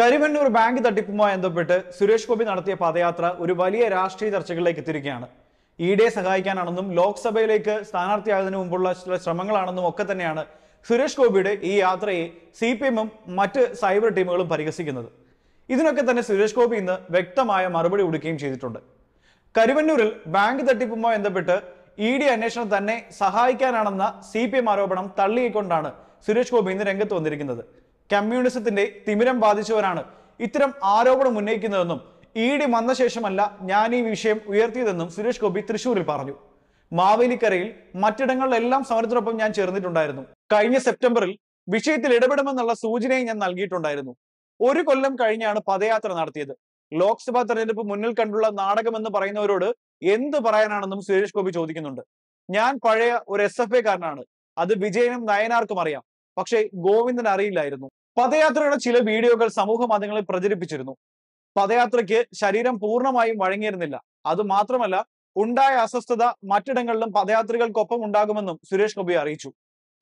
കരിമന്നൂർ bank തട്ടിപ്പുമായി ബന്ധപ്പെട്ട് സുരേഷ് ഗോപി നടത്തിയ പദയാത്ര ഒരു വലിയ രാഷ്ട്രീയ ചർച്ചകളിലേക്ക് എത്തിയിരിക്കുകയാണ് ഇ സഹായിക്കാനാണെന്നും ലോക്സഭയിലേക്ക് സ്ഥാനാർത്ഥിയാകുന്നതിന് മുമ്പുള്ള ചില ശ്രമങ്ങളാണെന്നും ഒക്കെ തന്നെയാണ് സുരേഷ് ഗോപിയുടെ ഈ യാത്രയെ സി പി എമ്മും മറ്റ് സൈബർ ടീമുകളും പരിഹസിക്കുന്നത് ഇതിനൊക്കെ തന്നെ സുരേഷ് ഗോപി ഇന്ന് വ്യക്തമായ മറുപടി കൊടുക്കുകയും ചെയ്തിട്ടുണ്ട് കരിമന്നൂരിൽ ബാങ്ക് തട്ടിപ്പുമായി ബന്ധപ്പെട്ട് ഇ ഡി അന്വേഷണം തന്നെ സഹായിക്കാനാണെന്ന സി പി എം ആരോപണം തള്ളിയിക്കൊണ്ടാണ് സുരേഷ് ഗോപി ഇന്ന് രംഗത്ത് വന്നിരിക്കുന്നത് കമ്മ്യൂണിസത്തിന്റെ തിമിരം ബാധിച്ചവരാണ് ഇത്തരം ആരോപണം ഉന്നയിക്കുന്നതെന്നും ഇ ഡി വന്ന ശേഷമല്ല ഞാൻ ഈ വിഷയം ഉയർത്തിയതെന്നും സുരേഷ് ഗോപി തൃശൂരിൽ പറഞ്ഞു മാവേലിക്കരയിൽ മറ്റിടങ്ങളിലെല്ലാം സമരത്തിനൊപ്പം ഞാൻ ചേർന്നിട്ടുണ്ടായിരുന്നു കഴിഞ്ഞ സെപ്റ്റംബറിൽ വിഷയത്തിൽ ഇടപെടുമെന്നുള്ള സൂചനയും ഞാൻ നൽകിയിട്ടുണ്ടായിരുന്നു ഒരു കൊല്ലം കഴിഞ്ഞാണ് പദയാത്ര നടത്തിയത് ലോക്സഭാ തെരഞ്ഞെടുപ്പ് മുന്നിൽ കണ്ടുള്ള നാടകമെന്ന് പറയുന്നവരോട് എന്ത് പറയാനാണെന്നും സുരേഷ് ഗോപി ചോദിക്കുന്നുണ്ട് ഞാൻ പഴയ ഒരു എസ് എഫ് കാരനാണ് അത് വിജയനും നയനാർക്കും അറിയാം പക്ഷേ ഗോവിന്ദൻ അറിയില്ലായിരുന്നു പദയാത്രയുടെ ചില വീഡിയോകൾ സമൂഹ മാധ്യമങ്ങളിൽ പ്രചരിപ്പിച്ചിരുന്നു പദയാത്രയ്ക്ക് ശരീരം പൂർണ്ണമായും വഴങ്ങിയിരുന്നില്ല അത് മാത്രമല്ല ഉണ്ടായ അസ്വസ്ഥത മറ്റിടങ്ങളിലും പദയാത്രികൾക്കൊപ്പം ഉണ്ടാകുമെന്നും സുരേഷ് ഗോപി അറിയിച്ചു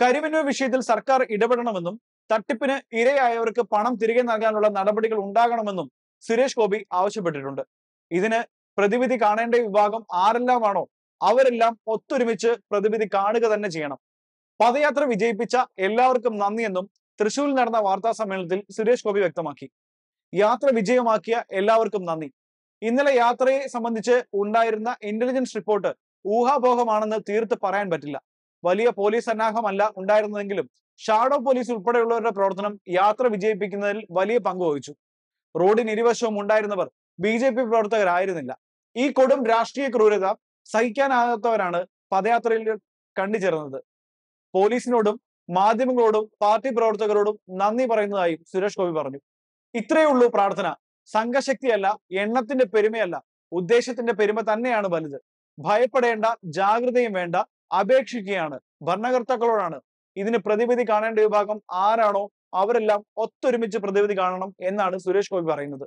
കരിമിന്നൂർ വിഷയത്തിൽ സർക്കാർ ഇടപെടണമെന്നും തട്ടിപ്പിന് ഇരയായവർക്ക് പണം തിരികെ നൽകാനുള്ള നടപടികൾ ഉണ്ടാകണമെന്നും സുരേഷ് ഗോപി ആവശ്യപ്പെട്ടിട്ടുണ്ട് ഇതിന് പ്രതിവിധി കാണേണ്ട വിഭാഗം ആരെല്ലാമാണോ അവരെല്ലാം ഒത്തൊരുമിച്ച് പ്രതിവിധി കാണുക തന്നെ ചെയ്യണം പദയാത്ര വിജയിപ്പിച്ച എല്ലാവർക്കും നന്ദിയെന്നും തൃശൂരിൽ നടന്ന വാർത്താ സമ്മേളനത്തിൽ സുരേഷ് ഗോപി വ്യക്തമാക്കി യാത്ര വിജയമാക്കിയ എല്ലാവർക്കും നന്ദി ഇന്നലെ യാത്രയെ സംബന്ധിച്ച് ഉണ്ടായിരുന്ന ഇന്റലിജൻസ് റിപ്പോർട്ട് ഊഹാപോഹമാണെന്ന് തീർത്ത് പറയാൻ പറ്റില്ല വലിയ പോലീസ് സന്നാഹമല്ല ഉണ്ടായിരുന്നതെങ്കിലും ഷാഡോ പോലീസ് ഉൾപ്പെടെയുള്ളവരുടെ പ്രവർത്തനം യാത്ര വിജയിപ്പിക്കുന്നതിൽ വലിയ പങ്ക് വഹിച്ചു റോഡിന് ഇരുവശവും ഉണ്ടായിരുന്നവർ ബി ജെ പി പ്രവർത്തകരായിരുന്നില്ല ഈ കൊടും രാഷ്ട്രീയ ക്രൂരത സഹിക്കാനാകാത്തവരാണ് പദയാത്രയിൽ കണ്ടുചേർന്നത് പോലീസിനോടും മാധ്യമങ്ങളോടും പാർട്ടി പ്രവർത്തകരോടും നന്ദി പറയുന്നതായും സുരേഷ് ഗോപി പറഞ്ഞു ഇത്രയേ ഉള്ളൂ പ്രാർത്ഥന സംഘശക്തിയല്ല എണ്ണത്തിന്റെ പെരുമയല്ല ഉദ്ദേശത്തിന്റെ പെരുമ തന്നെയാണ് വലുത് ഭയപ്പെടേണ്ട ജാഗ്രതയും വേണ്ട അപേക്ഷിക്കുകയാണ് ഭരണകർത്താക്കളോടാണ് ഇതിന് പ്രതിവിധി കാണേണ്ട വിഭാഗം ആരാണോ അവരെല്ലാം ഒത്തൊരുമിച്ച് പ്രതിവിധി കാണണം എന്നാണ് സുരേഷ് ഗോപി പറയുന്നത്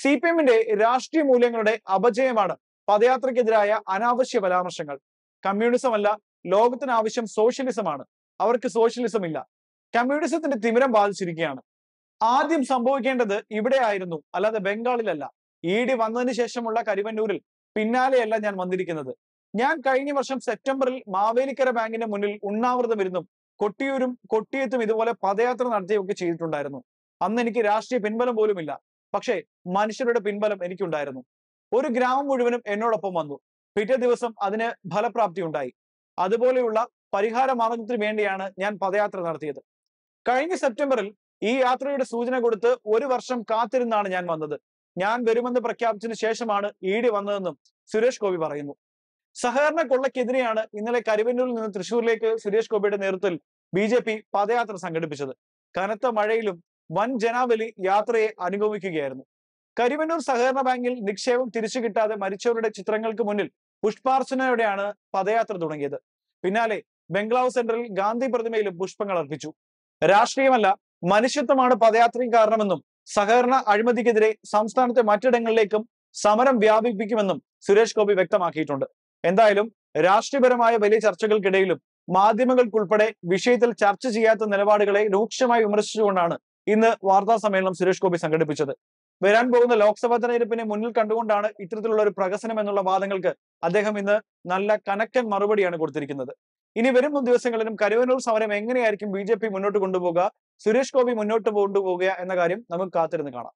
സി പി എമ്മിന്റെ രാഷ്ട്രീയ മൂല്യങ്ങളുടെ അപജയമാണ് പദയാത്രയ്ക്കെതിരായ അനാവശ്യ പരാമർശങ്ങൾ കമ്മ്യൂണിസം അല്ല ലോകത്തിന് ആവശ്യം സോഷ്യലിസമാണ് അവർക്ക് സോഷ്യലിസം ഇല്ല കമ്മ്യൂണിസത്തിന്റെ തിമിരം ബാധിച്ചിരിക്കുകയാണ് ആദ്യം സംഭവിക്കേണ്ടത് ഇവിടെയായിരുന്നു അല്ലാതെ ബംഗാളിലല്ല ഇ e ഡി വന്നതിന് ശേഷമുള്ള കരിവന്നൂരിൽ പിന്നാലെയല്ല ഞാൻ വന്നിരിക്കുന്നത് ഞാൻ കഴിഞ്ഞ വർഷം സെപ്റ്റംബറിൽ മാവേലിക്കര ബാങ്കിന്റെ മുന്നിൽ ഉണ്ണാവൃതം ഇരുന്നും കൊട്ടിയൂരും കൊട്ടിയത്തും ഇതുപോലെ പദയാത്ര നടത്തിയൊക്കെ ചെയ്തിട്ടുണ്ടായിരുന്നു അന്ന് എനിക്ക് രാഷ്ട്രീയ പിൻബലം പോലുമില്ല പക്ഷേ മനുഷ്യരുടെ പിൻബലം എനിക്കുണ്ടായിരുന്നു ഒരു ഗ്രാമം മുഴുവനും എന്നോടൊപ്പം വന്നു പിറ്റേ ദിവസം അതിന് ഫലപ്രാപ്തി ഉണ്ടായി അതുപോലെയുള്ള പരിഹാര മാർഗത്തിന് വേണ്ടിയാണ് ഞാൻ പദയാത്ര നടത്തിയത് കഴിഞ്ഞ സെപ്റ്റംബറിൽ ഈ യാത്രയുടെ സൂചന കൊടുത്ത് ഒരു വർഷം കാത്തിരുന്നാണ് ഞാൻ വന്നത് ഞാൻ വരുമെന്ന് പ്രഖ്യാപിച്ചതിന് ശേഷമാണ് ഇ ഡി വന്നതെന്നും സുരേഷ് ഗോപി പറയുന്നു സഹകരണ കൊള്ളക്കെതിരെയാണ് ഇന്നലെ കരുവന്നൂരിൽ നിന്ന് തൃശൂരിലേക്ക് സുരേഷ് ഗോപിയുടെ നേതൃത്വത്തിൽ ബി ജെ പി പദയാത്ര സംഘടിപ്പിച്ചത് കനത്ത മഴയിലും വൻ ജനാവലി യാത്രയെ അനുഗമിക്കുകയായിരുന്നു കരിവന്നൂർ സഹകരണ ബാങ്കിൽ നിക്ഷേപം തിരിച്ചു കിട്ടാതെ മരിച്ചവരുടെ ചിത്രങ്ങൾക്ക് മുന്നിൽ പുഷ്പാർച്ചനയോടെയാണ് പദയാത്ര തുടങ്ങിയത് പിന്നാലെ ബംഗ്ലാവ് സെന്ററിൽ ഗാന്ധി പ്രതിമയിലും പുഷ്പങ്ങൾ അർപ്പിച്ചു രാഷ്ട്രീയമല്ല മനുഷ്യത്വമാണ് പദയാത്രയും കാരണമെന്നും സഹകരണ അഴിമതിക്കെതിരെ സംസ്ഥാനത്തെ മറ്റിടങ്ങളിലേക്കും സമരം വ്യാപിപ്പിക്കുമെന്നും സുരേഷ് ഗോപി വ്യക്തമാക്കിയിട്ടുണ്ട് എന്തായാലും രാഷ്ട്രീയപരമായ വലിയ ചർച്ചകൾക്കിടയിലും മാധ്യമങ്ങൾക്കുൾപ്പെടെ വിഷയത്തിൽ ചർച്ച ചെയ്യാത്ത നിലപാടുകളെ രൂക്ഷമായി വിമർശിച്ചുകൊണ്ടാണ് ഇന്ന് വാർത്താ സമ്മേളനം സുരേഷ് ഗോപി സംഘടിപ്പിച്ചത് വരാൻ പോകുന്ന ലോക്സഭാ തെരഞ്ഞെടുപ്പിനെ മുന്നിൽ കണ്ടുകൊണ്ടാണ് ഇത്തരത്തിലുള്ള ഒരു പ്രകസനം എന്നുള്ള വാദങ്ങൾക്ക് അദ്ദേഹം ഇന്ന് നല്ല കനക്റ്റൻ മറുപടിയാണ് കൊടുത്തിരിക്കുന്നത് ഇനി വരുന്ന ദിവസങ്ങളിലും കരുവനൂർ സമരം എങ്ങനെയായിരിക്കും ബി മുന്നോട്ട് കൊണ്ടുപോകുക സുരേഷ് ഗോപി മുന്നോട്ട് കൊണ്ടുപോകുക എന്ന കാര്യം നമുക്ക് കാത്തിരുന്ന് കാണാം